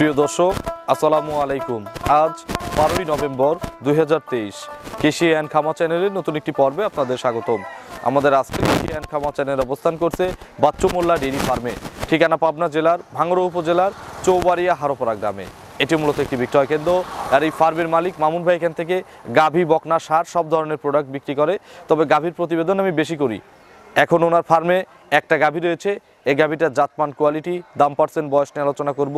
প্রিয় দর্শক আসসালামু আলাইকুম আজ বারোই নভেম্বর দুই কৃষি অ্যান্ড খামা চ্যানেলের নতুন একটি পর্বে আপনাদের স্বাগতম আমাদের আজকে কৃষি অ্যান্ড খামা চ্যানেল অবস্থান করছে বাচ্চুমোল্লা ডেইরি ফার্মে ঠিকানা পাবনা জেলার ভাঙড়ো উপজেলার চৌবাড়িয়া হারোপরা গ্রামে এটি মূলত একটি বিক্রয় কেন্দ্র আর এই ফার্মের মালিক মামুন ভাই এখান থেকে গাভী বকনা সার সব ধরনের প্রোডাক্ট বিক্রি করে তবে গাভীর প্রতিবেদন আমি বেশি করি এখন ওনার ফার্মে একটা গাভী রয়েছে এই গাভীটার জাতমান কোয়ালিটি দাম পার্সেন্ট বয়স নিয়ে আলোচনা করব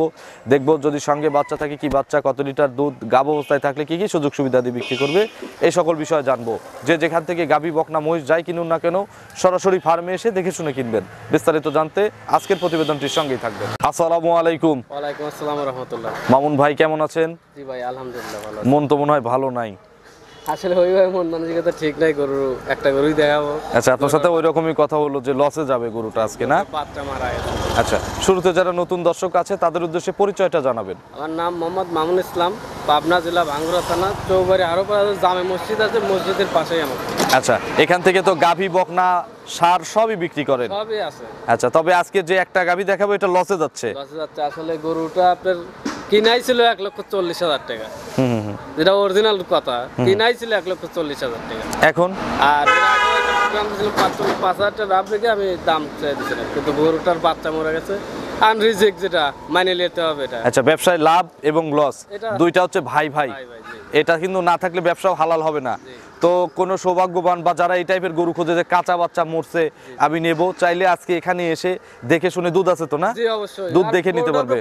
দেখব যদি সঙ্গে বাচ্চা থাকে কি বাচ্চা কত লিটার দুধ গাব অবস্থায় থাকলে কি কি সুযোগ সুবিধা দিয়ে বিক্রি করবে এই সকল বিষয়ে জানবো যে যেখান থেকে গাভী বকনা মহিষ যাই কিনুন না কেন সরাসরি ফার্মে এসে দেখে শুনে কিনবেন বিস্তারিত জানতে আজকের প্রতিবেদনটির সঙ্গেই থাকবেন আসসালামু আলাইকুম ওয়ালাইকুম আসসালাম রাহমাতুল্লাহ মামুন ভাই কেমন আছেন মন তো মনে হয় ভালো নাই আসলে ওইভাবে মন মানসিকতা ঠিক নাই গরু একটা গরুই দেখাবো আচ্ছা আপনার সাথে ওই রকমই কথা হলো যে লসে যাবে গরুটা আজকে না বাচ্চা মারা আচ্ছা শুরুতে যারা নতুন দর্শক আছে তাদের উদ্দেশ্যে পরিচয়টা জানাবেন আমার নাম মোহাম্মদ মামুন ইসলাম পাবনা জেলা ভাঙ্গুরা থানা চৌবাড়ি আরো জামে মসজিদ আছে মসজিদের পাশেই আমার আচ্ছা এখান থেকে তো গাভী বকনা সার সবই বিক্রি করেন সবই আছে আচ্ছা তবে আজকে যে একটা গাভী দেখাবো এটা লসে যাচ্ছে লসে যাচ্ছে আসলে গরুটা আপনার কিনাই ছিল এক লক্ষ চল্লিশ হাজার টাকা যেটা অরিজিনাল কথা কিনাই ছিল এক লক্ষ চল্লিশ হাজার টাকা এখন আর পাঁচ হাজার টাকা আমি দাম চাই কিন্তু গরুটার বাচ্চা মরে গেছে যেটা নিতে হবে এটা আচ্ছা ব্যবসায় লাভ এবং লস দুইটা হচ্ছে ভাই ভাই এটা কিন্তু না থাকলে ব্যবসাও হালাল হবে না তো কোনো সৌভাগ্যবান বা যারা এই টাইপের গরু খোঁজে যে কাঁচা বাচ্চা মরছে আমি নেব চাইলে আজকে এখানে এসে দেখে শুনে দুধ আছে তো না দুধ দেখে নিতে পারবে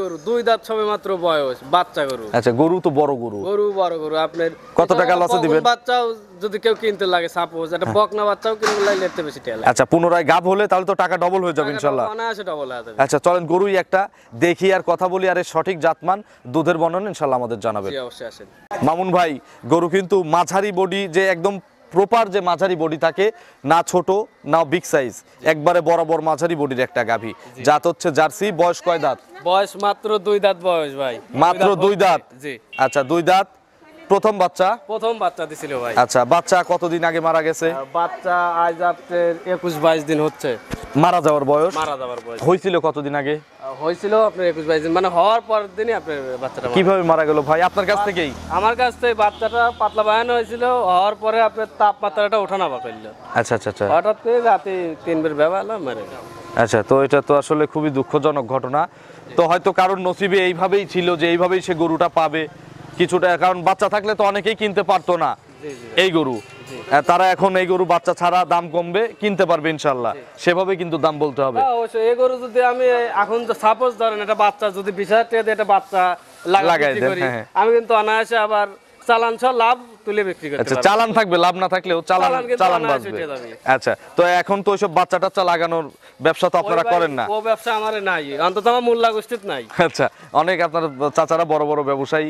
গরু দুই দাঁত মাত্র বয়স বাচ্চা গরু আচ্ছা গরু তো বড় গরু গরু বড় গরু আপনার কত টাকা লসে দিবেন বাচ্চা যদি কেউ কিনতে লাগে সাপোজ এটা হ্যাঁ। বকনা বাচ্চাও কিনতে লাগলে এতে বেশি টাকা লাগে আচ্ছা পুনরায় গাব হলে তাহলে তো টাকা ডবল হয়ে যাবে ইনশাআল্লাহ অনায়াসে ডবল হয়ে যাবে আচ্ছা চলেন গরুই একটা দেখি আর কথা বলি আর এর সঠিক জাতমান দুধের বর্ণন ইনশাআল্লাহ আমাদের জানাবেন জি অবশ্যই আসেন মামুন ভাই গরু কিন্তু মাঝারি বডি যে একদম প্রপার যে মাঝারি বডি থাকে না ছোট না বিগ সাইজ একবারে বরাবর মাঝারি বডির একটা গাভী জাত হচ্ছে জার্সি বয়স কয় দাঁত বয়স মাত্র দুই দাঁত বয়স ভাই মাত্র দুই দাঁত জি আচ্ছা দুই দাঁত প্রথম বাচ্চা প্রথম বাচ্চা দিছিল ভাই আচ্ছা বাচ্চা কতদিন আগে মারা গেছে বাচ্চা আজ আপনার একুশ বাইশ দিন হচ্ছে মারা যাওয়ার বয়স মারা যাওয়ার বয়স হয়েছিল কতদিন আগে হয়েছিল আপনার একুশ বাইশ দিন মানে হওয়ার পর দিনই আপনার বাচ্চাটা কিভাবে মারা গেল ভাই আপনার কাছ থেকেই আমার কাছ থেকে বাচ্চাটা পাতলা বায়ান হয়েছিল হওয়ার পরে আপনার তাপমাত্রাটা না করলো আচ্ছা আচ্ছা আচ্ছা হঠাৎ করে রাতে তিনবার ব্যবহার মারা আচ্ছা তো এটা তো আসলে খুবই দুঃখজনক ঘটনা তো হয়তো কারণ নসিবে এইভাবেই ছিল যে এইভাবেই সে গরুটা পাবে কিছুটা কারণ বাচ্চা থাকলে তো অনেকেই কিনতে পারতো না এই গরু তারা এখন এই গরু বাচ্চা ছাড়া দাম কমবে কিনতে পারবে ইনশাল্লাহ সেভাবে কিন্তু দাম বলতে হবে হ্যাঁ, অবশ্যই এই গরু যদি আমি এখন সাপোজ ধরেন একটা বাচ্চা যদি বিশ হাজার টাকা দিয়ে একটা বাচ্চা লাগাই হ্যাঁ, হ্যাঁ। আমি কিন্তু অনায়াসে আবার চালান লাভ তুলে বিক্রি করতে আচ্ছা চালান থাকবে লাভ না থাকলেও চালান চালান বাঁচবে আচ্ছা তো এখন তো ওইসব বাচ্চা টাচ্চা লাগানোর ব্যবসা তো আপনারা করেন না ও ব্যবসা আমারে নাই অন্তত আমার মূল্য গোষ্ঠীত নাই আচ্ছা অনেক আপনার চাচারা বড় বড় ব্যবসায়ী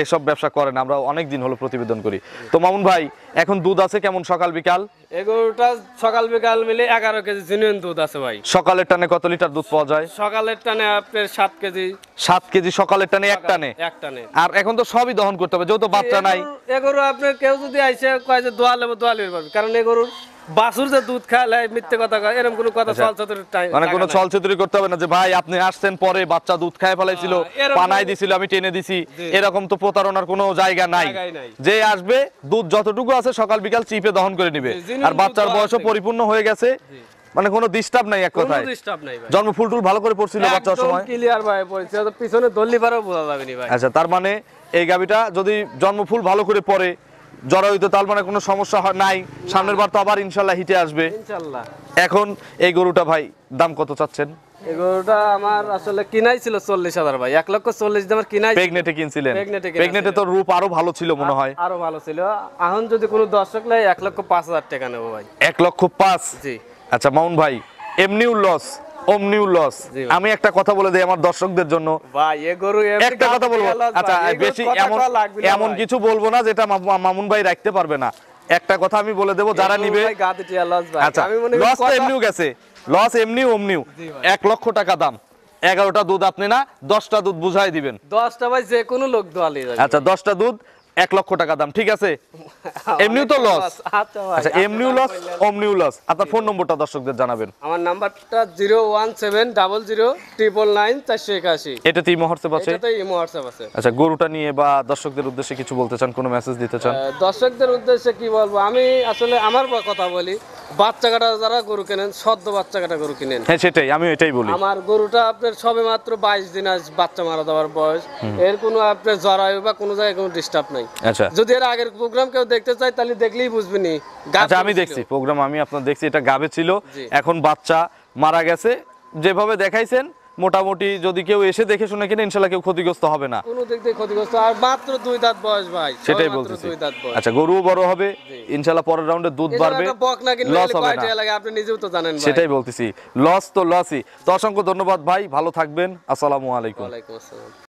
এসব ব্যবসা করেন আমরা অনেক দিন হলো প্রতিবেদন করি তো মামুন ভাই এখন দুধ আছে কেমন সকাল বিকাল এগুলোটা সকাল বিকাল মিলে এগারো কেজি জিনিয়ন দুধ আছে ভাই সকালের টানে কত লিটার দুধ পাওয়া যায় সকালের টানে আপনার সাত কেজি সাত কেজি সকালের টানে এক টানে এক টানে আর এখন তো সবই দহন করতে হবে যেহেতু বাচ্চা নাই এগুলো আপনার কেউ যদি আইসে কয় যে দোয়া লেবো দোয়া লেবে কারণ এই গরুর বাসুর যে দুধ খায় মিথ্যে কথা কয় এরকম কোনো কথা আচ্ছা। চলচতুরি টাইম মানে কোনো চলচতুরি করতে হবে না যে ভাই আপনি আসছেন পরে বাচ্চা দুধ খায় ফেলাইছিল পানাই দিছিল আমি টেনে দিছি এরকম তো প্রতারণার কোনো জায়গা নাই যে আসবে দুধ যতটুকু আছে সকাল বিকাল চিপে দহন করে নিবে আর বাচ্চার বয়সও পরিপূর্ণ হয়ে গেছে মানে কোনো ডিস্টার্ব নাই এক কথায় ডিস্টার্ব নাই ভাই জন্ম ফুল টুল ভালো করে পড়ছিল বাচ্চার সময় ক্লিয়ার ভাই পড়ছিল পিছনে দল্লি পারো বোঝা যাবে না ভাই আচ্ছা তার মানে এই গাভীটা যদি জন্মফুল ভালো করে পরে জরায়ুতে তার মানে কোনো সমস্যা নাই সামনের বার তো আবার ইনশাল্লাহ হিটে আসবে এখন এই গরুটা ভাই দাম কত চাচ্ছেন এই গরুটা আমার আসলে কিনাই ছিল চল্লিশ হাজার ভাই এক লক্ষ চল্লিশ আমার কিনাই প্রেগনেটে কিনছিলেন প্রেগনেটে তো রূপ আরো ভালো ছিল মনে হয় আরো ভালো ছিল এখন যদি কোনো দর্শক নেয় এক লক্ষ পাঁচ হাজার টাকা নেবো ভাই এক লক্ষ পাঁচ জি আচ্ছা মাউন ভাই এমনিও লস আমি একটা কথা বলে দিই আমার দর্শকদের জন্য একটা কথা বলবো আচ্ছা বেশি এমন এমন কিছু বলবো না যেটা মামুন ভাই রাখতে পারবে না একটা কথা আমি বলে দেবো যারা নিবে লস আচ্ছা, এমনিও গেছে লস এমনি অমনিও এক লক্ষ টাকা দাম এগারোটা দুধ আপনি না দশটা দুধ বুঝাই দিবেন দশটা ভাই যে কোনো লোক দোয়ালি আচ্ছা দশটা দুধ এক লক্ষ টাকা দাম ঠিক আছে এমনিও তো লস হ্যাঁ আচ্ছা এমনিও লস অমনিও লস আপনার ফোন নম্বরটা দর্শকদের জানাবেন আমার নাম্বারটা zero one seven double zero triple nine চারশো একাশি এটা তো ইমো হোয়াটসঅ্যাপ আছে আচ্ছা গরুটা নিয়ে বা দর্শকদের উদ্দেশ্যে কিছু বলতে চান কোনো মেসেজ দিতে চান দর্শকদের উদ্দেশ্যে কি বলবো আমি আসলে আমার কথা বলি বাচ্চা কাটা যারা গরু কেনেন সদ্য বাচ্চা কাটা গরু কিনেন হ্যাঁ সেটাই আমি এটাই বলি আমার গরুটা আপনার সবে মাত্র বাইশ দিন আজ বাচ্চা মারা দেওয়ার বয়স এর কোনো আপনার জরায়ু বা কোনো জায়গায় কোনো ডিস্টার্ব নাই নাই আচ্ছা যদি এর আগের প্রোগ্রাম কেউ দেখতে চায় তাহলে দেখলেই বুঝবেনি আচ্ছা আমি দেখছি প্রোগ্রাম আমি আপনার দেখছি এটা গাবে ছিল এখন বাচ্চা মারা গেছে যেভাবে দেখাইছেন মোটামুটি যদি কেউ এসে দেখে শুনে কিনে ইনশাল্লাহ কেউ ক্ষতিগ্রস্ত হবে না কোনো দিক থেকে ক্ষতিগ্রস্ত আর মাত্র দুই দাঁত বয়স ভাই সেটাই বলতেছি আচ্ছা গরু বড় হবে ইনশাল্লাহ পরের রাউন্ডে দুধ বাড়বে লস হবে না আপনি নিজেও তো জানেন সেটাই বলতেছি লস তো লসই তো অসংখ্য ধন্যবাদ ভাই ভালো থাকবেন আসসালামু আলাইকুম ওয়া আলাইকুম আসসালাম